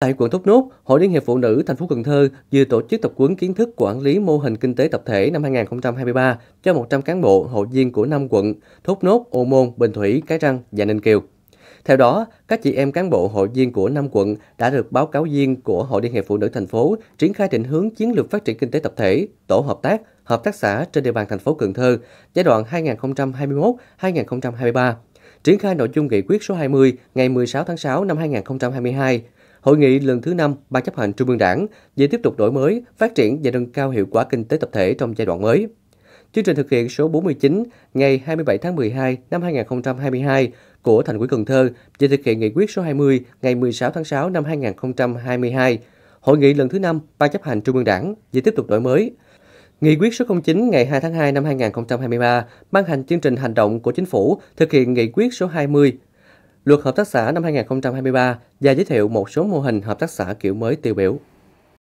Tại quận Thốt Nốt, Hội Liên hiệp Phụ nữ thành phố Cần Thơ vừa tổ chức tập huấn kiến thức quản lý mô hình kinh tế tập thể năm 2023 cho 100 cán bộ, hội viên của năm quận Thốt Nốt, Ô Môn, Bình Thủy, Cái Răng và Ninh Kiều. Theo đó, các chị em cán bộ hội viên của năm quận đã được báo cáo viên của Hội Liên hiệp Phụ nữ thành phố triển khai định hướng chiến lược phát triển kinh tế tập thể, tổ hợp tác, hợp tác xã trên địa bàn thành phố Cần Thơ giai đoạn 2021-2023 triển khai nội dung nghị quyết số 20 ngày 16 tháng 6 năm 2022 Hội nghị lần thứ 5 Ban chấp hành Trung ương Đảng về tiếp tục đổi mới, phát triển và nâng cao hiệu quả kinh tế tập thể trong giai đoạn mới. Chương trình thực hiện số 49 ngày 27 tháng 12 năm 2022 của Thành ủy Cần Thơ về thực hiện nghị quyết số 20 ngày 16 tháng 6 năm 2022, Hội nghị lần thứ 5 Ban chấp hành Trung ương Đảng về tiếp tục đổi mới, Nghị quyết số 09 ngày 2 tháng 2 năm 2023 ban hành chương trình hành động của chính phủ thực hiện nghị quyết số 20 Luật Hợp tác xã năm 2023 và giới thiệu một số mô hình hợp tác xã kiểu mới tiêu biểu.